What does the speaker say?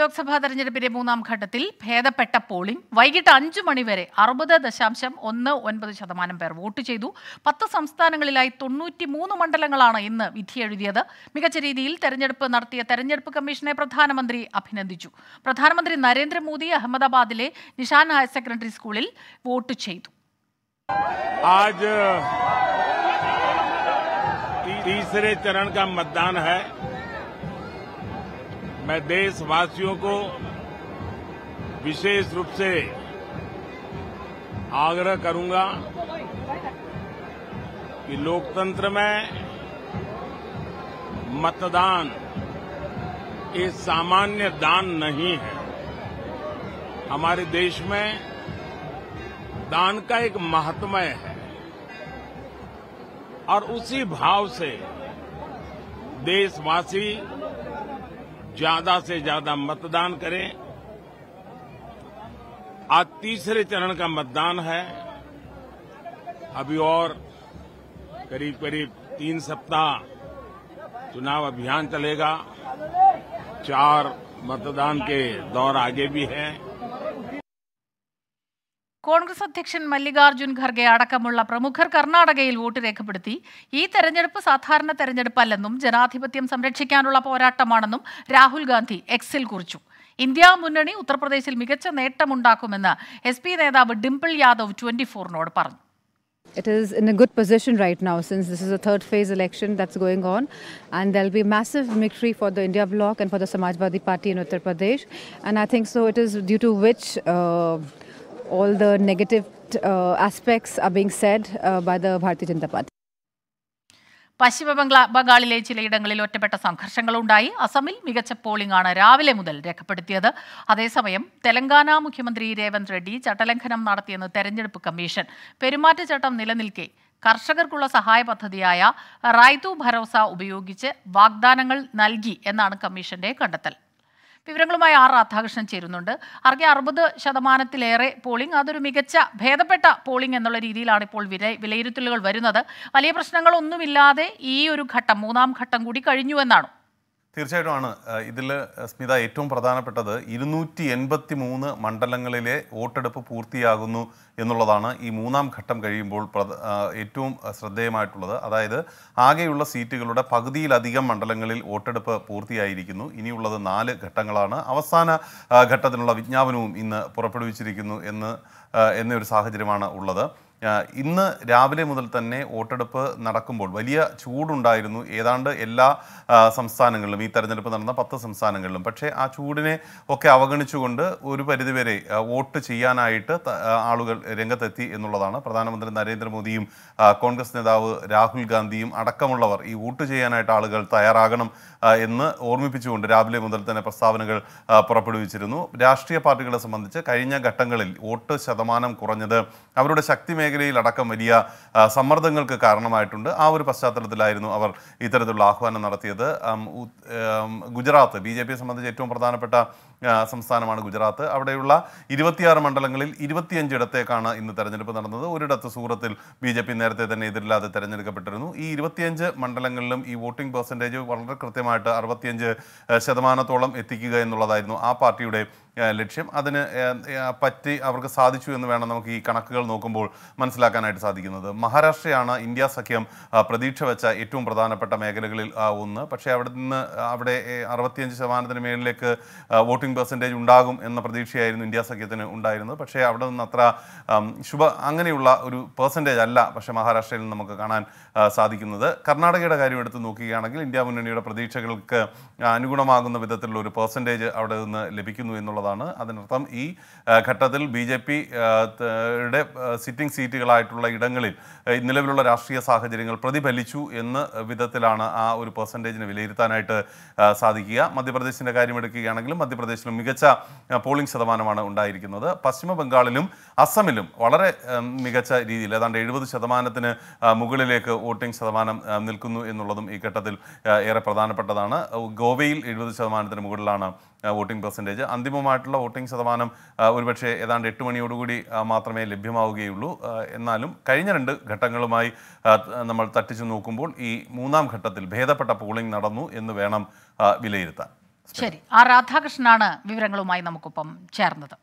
ലോക്സഭാ തെരഞ്ഞെടുപ്പിന്റെ മൂന്നാം ഘട്ടത്തിൽ ഭേദപ്പെട്ട പോളിംഗ് വൈകിട്ട് അഞ്ചു മണിവരെ അറുപത് ദശാംശം ഒന്ന് ഒൻപത് ശതമാനം പേർ വോട്ട് ചെയ്തു പത്ത് സംസ്ഥാനങ്ങളിലായി തൊണ്ണൂറ്റി മൂന്ന് മണ്ഡലങ്ങളാണ് ഇന്ന് വിധിയെഴുതിയത് മികച്ച രീതിയിൽ തെരഞ്ഞെടുപ്പ് നടത്തിയ തെരഞ്ഞെടുപ്പ് കമ്മീഷനെ പ്രധാനമന്ത്രി അഭിനന്ദിച്ചു പ്രധാനമന്ത്രി നരേന്ദ്രമോദി അഹമ്മദാബാദിലെ നിഷാൻ ഹയർ സെക്കൻഡറി സ്കൂളിൽ വോട്ട് ചെയ്തു आज तीसरे चरण मैं देशवासियों को विशेष रूप से आग्रह करूंगा कि लोकतंत्र में मतदान ये सामान्य दान नहीं है हमारे देश में दान का एक महात्मय है और उसी भाव से देशवासी ज्यादा से ज्यादा मतदान करें आज तीसरे चरण का मतदान है अभी और करीब करीब तीन सप्ताह चुनाव अभियान चलेगा चार मतदान के दौर आगे भी हैं കോൺഗ്രസ് അധ്യക്ഷൻ മല്ലികാർജുൻ ഖർഗെ അടക്കമുള്ള പ്രമുഖർ കർണാടകയിൽ വോട്ട് രേഖപ്പെടുത്തി ഈ തെരഞ്ഞെടുപ്പ് സാധാരണ തെരഞ്ഞെടുപ്പല്ലെന്നും ജനാധിപത്യം സംരക്ഷിക്കാനുള്ള പോരാട്ടമാണെന്നും രാഹുൽ ഗാന്ധി എക്സിൽ കുറിച്ചു ഇന്ത്യ മുന്നണി ഉത്തർപ്രദേശിൽ മികച്ച നേട്ടമുണ്ടാക്കുമെന്ന് എസ് പി നേതാവ് ഡിംപിൾ യാദവ് ട്വന്റി ഫോറിനോട് പറഞ്ഞു It is in a good position right now since this is a third phase election that's going on and there'll be massive victory for the India bloc and for the Samajwadi Party in Uttar Pradesh and I think so it is due to which uh, all the negative uh, aspects are being said uh, by the Bharatiya Janata Party. പശ്ചിമ ബംഗ്ലാ ബംഗാളിലെ ചിലയിടങ്ങളിൽ ഒറ്റപ്പെട്ട സംഘർഷങ്ങളുണ്ടായി അസമിൽ മികച്ച പോളിംഗാണ് രാവിലെ മുതൽ രേഖപ്പെടുത്തിയത് അതേസമയം തെലങ്കാന മുഖ്യമന്ത്രി രേവന്ത് റെഡ്ഡി ചട്ടലംഘനം നടത്തിയെന്ന് തെരഞ്ഞെടുപ്പ് കമ്മീഷൻ പെരുമാറ്റച്ചട്ടം നിലനിൽക്കെ കർഷകർക്കുള്ള സഹായ പദ്ധതിയായ റായ്തു ഭരോസ ഉപയോഗിച്ച് വാഗ്ദാനങ്ങൾ നൽകി എന്നാണ് കമ്മീഷന്റെ കണ്ടെത്തൽ വിവരങ്ങളുമായി ആർ രാധാകൃഷ്ണൻ ചേരുന്നുണ്ട് ആർക്കെ അറുപത് ശതമാനത്തിലേറെ പോളിംഗ് അതൊരു മികച്ച ഭേദപ്പെട്ട പോളിംഗ് എന്നുള്ള രീതിയിലാണ് ഇപ്പോൾ വില വിലയിരുത്തലുകൾ വരുന്നത് വലിയ പ്രശ്നങ്ങളൊന്നുമില്ലാതെ ഈ ഒരു ഘട്ടം മൂന്നാം ഘട്ടം കൂടി കഴിഞ്ഞു എന്നാണ് തീർച്ചയായിട്ടുമാണ് ഇതിൽ സ്മിത ഏറ്റവും പ്രധാനപ്പെട്ടത് ഇരുന്നൂറ്റി എൺപത്തി മൂന്ന് മണ്ഡലങ്ങളിലെ വോട്ടെടുപ്പ് പൂർത്തിയാകുന്നു എന്നുള്ളതാണ് ഈ മൂന്നാം ഘട്ടം കഴിയുമ്പോൾ ഏറ്റവും ശ്രദ്ധേയമായിട്ടുള്ളത് അതായത് ആകെയുള്ള സീറ്റുകളുടെ പകുതിയിലധികം മണ്ഡലങ്ങളിൽ വോട്ടെടുപ്പ് പൂർത്തിയായിരിക്കുന്നു ഇനിയുള്ളത് നാല് ഘട്ടങ്ങളാണ് അവസാന ഘട്ടത്തിനുള്ള വിജ്ഞാപനവും ഇന്ന് പുറപ്പെടുവിച്ചിരിക്കുന്നു എന്ന് എന്നൊരു സാഹചര്യമാണ് ഉള്ളത് ഇന്ന് രാവിലെ മുതൽ തന്നെ വോട്ടെടുപ്പ് നടക്കുമ്പോൾ വലിയ ചൂടുണ്ടായിരുന്നു ഏതാണ്ട് എല്ലാ സംസ്ഥാനങ്ങളിലും ഈ തെരഞ്ഞെടുപ്പ് നടന്ന പത്ത് സംസ്ഥാനങ്ങളിലും പക്ഷേ ആ ചൂടിനെ ഒക്കെ അവഗണിച്ചുകൊണ്ട് ഒരു പരിധിവരെ വോട്ട് ചെയ്യാനായിട്ട് ആളുകൾ രംഗത്തെത്തി എന്നുള്ളതാണ് പ്രധാനമന്ത്രി നരേന്ദ്രമോദിയും കോൺഗ്രസ് നേതാവ് രാഹുൽ ഗാന്ധിയും അടക്കമുള്ളവർ ഈ വോട്ട് ചെയ്യാനായിട്ട് ആളുകൾ തയ്യാറാകണം എന്ന് ഓർമ്മിപ്പിച്ചുകൊണ്ട് രാവിലെ മുതൽ തന്നെ പ്രസ്താവനകൾ പുറപ്പെടുവിച്ചിരുന്നു രാഷ്ട്രീയ പാർട്ടികളെ സംബന്ധിച്ച് കഴിഞ്ഞ ഘട്ടങ്ങളിൽ വോട്ട് ശതമാനം കുറഞ്ഞത് അവരുടെ ശക്തി മേഖലയിലടക്കം വലിയ സമ്മർദ്ദങ്ങൾക്ക് കാരണമായിട്ടുണ്ട് ആ ഒരു പശ്ചാത്തലത്തിലായിരുന്നു അവർ ഇത്തരത്തിലുള്ള ആഹ്വാനം നടത്തിയത് ഗുജറാത്ത് ബി ജെ പിയെ സംബന്ധിച്ച് ഏറ്റവും പ്രധാനപ്പെട്ട സംസ്ഥാനമാണ് ഗുജറാത്ത് അവിടെയുള്ള ഇരുപത്തിയാറ് മണ്ഡലങ്ങളിൽ ഇരുപത്തിയഞ്ചിടത്തേക്കാണ് ഇന്ന് തെരഞ്ഞെടുപ്പ് നടന്നത് ഒരിടത്ത് സൂറത്തിൽ ബി ജെ പി നേരത്തെ തന്നെ എതിരില്ലാതെ തെരഞ്ഞെടുക്കപ്പെട്ടിരുന്നു ഈ ഇരുപത്തിയഞ്ച് മണ്ഡലങ്ങളിലും ഈ വോട്ടിംഗ് പെർസെൻറ്റേജ് വളരെ കൃത്യമായിട്ട് അറുപത്തിയഞ്ച് ശതമാനത്തോളം എത്തിക്കുക എന്നുള്ളതായിരുന്നു ആ പാർട്ടിയുടെ ലക്ഷ്യം അതിന് പറ്റി അവർക്ക് സാധിച്ചു എന്ന് വേണം നമുക്ക് ഈ കണക്കുകൾ നോക്കുമ്പോൾ മനസ്സിലാക്കാനായിട്ട് സാധിക്കുന്നത് മഹാരാഷ്ട്രയാണ് ഇന്ത്യ സഖ്യം പ്രതീക്ഷ വെച്ച ഏറ്റവും പ്രധാനപ്പെട്ട മേഖലകളിൽ ഒന്ന് പക്ഷേ അവിടെ നിന്ന് അവിടെ അറുപത്തിയഞ്ച് ശതമാനത്തിന് മേളിലേക്ക് വോട്ടിംഗ് വോട്ടിംഗ് പെർസെൻറ്റേജ് ഉണ്ടാകും എന്ന പ്രതീക്ഷയായിരുന്നു ഇന്ത്യ സഖ്യത്തിന് ഉണ്ടായിരുന്നത് പക്ഷേ അവിടെ നിന്ന് അത്ര ശുഭ അങ്ങനെയുള്ള ഒരു പെർസെൻറ്റേജ് അല്ല പക്ഷേ മഹാരാഷ്ട്രയിൽ നിന്ന് നമുക്ക് കാണാൻ സാധിക്കുന്നത് കർണാടകയുടെ കാര്യം എടുത്ത് നോക്കുകയാണെങ്കിൽ ഇന്ത്യ മുന്നണിയുടെ പ്രതീക്ഷകൾക്ക് അനുഗുണമാകുന്ന വിധത്തിലുള്ള ഒരു പെർസെൻറ്റേജ് അവിടെ നിന്ന് ലഭിക്കുന്നു എന്നുള്ളതാണ് അതിനർത്ഥം ഈ ഘട്ടത്തിൽ ബി ജെ പി യുടെ സിറ്റിംഗ് സീറ്റുകളായിട്ടുള്ള ഇടങ്ങളിൽ നിലവിലുള്ള രാഷ്ട്രീയ സാഹചര്യങ്ങൾ പ്രതിഫലിച്ചു എന്ന വിധത്തിലാണ് ആ ഒരു പെർസെൻറ്റേജിനെ വിലയിരുത്താനായിട്ട് സാധിക്കുക മധ്യപ്രദേശിൻ്റെ കാര്യം എടുക്കുകയാണെങ്കിലും മധ്യപ്രദേശ് ഉത്തർപ്രദേശിലും മികച്ച പോളിംഗ് ശതമാനമാണ് ഉണ്ടായിരിക്കുന്നത് പശ്ചിമ ബംഗാളിലും അസമിലും വളരെ മികച്ച രീതിയിൽ ഏതാണ്ട് എഴുപത് ശതമാനത്തിന് മുകളിലേക്ക് വോട്ടിംഗ് ശതമാനം നിൽക്കുന്നു എന്നുള്ളതും ഈ ഘട്ടത്തിൽ ഏറെ പ്രധാനപ്പെട്ടതാണ് ഗോവയിൽ എഴുപത് ശതമാനത്തിന് മുകളിലാണ് വോട്ടിംഗ് പെർസെൻറ്റേജ് അന്തിമമായിട്ടുള്ള വോട്ടിംഗ് ശതമാനം ഒരുപക്ഷെ ഏതാണ്ട് എട്ട് മണിയോടുകൂടി മാത്രമേ ലഭ്യമാവുകയുള്ളൂ എന്നാലും കഴിഞ്ഞ രണ്ട് ഘട്ടങ്ങളുമായി നമ്മൾ തട്ടിച്ചു നോക്കുമ്പോൾ ഈ മൂന്നാം ഘട്ടത്തിൽ ഭേദപ്പെട്ട പോളിംഗ് നടന്നു എന്ന് വേണം വിലയിരുത്താൻ ശരി ആ രാധാകൃഷ്ണനാണ് വിവരങ്ങളുമായി നമുക്കൊപ്പം ചേർന്നത്